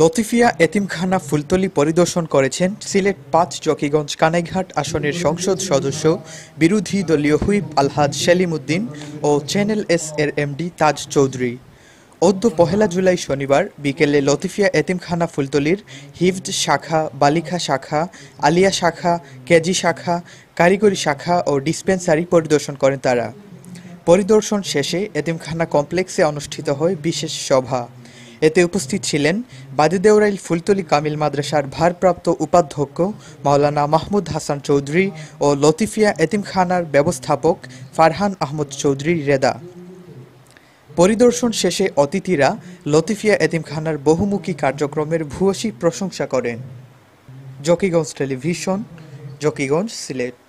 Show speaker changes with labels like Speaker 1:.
Speaker 1: লতিফিয়া এতিমখানা ফুলতলি পরিদর্শন করেছেন সিলেট পাঁচ জকিগঞ্জ কানাইঘাট আসনের সংসদ সদস্য বিরোধী দলীয় হুইপ আলহাজ সেলিম উদ্দিন ও চ্যানেল এস এর এমডি তাজ চৌধুরী অদ্য পহেলা জুলাই শনিবার বিকেলে লতিফিয়া এতিমখানা ফুলতলির হিফজ শাখা বালিকা শাখা আলিয়া শাখা কেজি শাখা কারিগরি শাখা ও ডিসপেন্সারি পরিদর্শন করেন তারা পরিদর্শন শেষে এতিমখানা কমপ্লেক্সে অনুষ্ঠিত হয় বিশেষ সভা এতে উপস্থিত ছিলেন বাদিদেওরাইল ফুলতলি কামিল মাদ্রাসার ভারপ্রাপ্ত উপাধ্যক্ষ মাওলানা মাহমুদ হাসান চৌধুরী ও লতিফিয়া এতিমখানার ব্যবস্থাপক ফারহান আহমদ চৌধুরী রেদা পরিদর্শন শেষে অতিথিরা লতিফিয়া এতিমখানার বহুমুখী কার্যক্রমের ভূয়সী প্রশংসা করেন জকিগঞ্জ টেলিভিশন জকিগঞ্জ সিলেট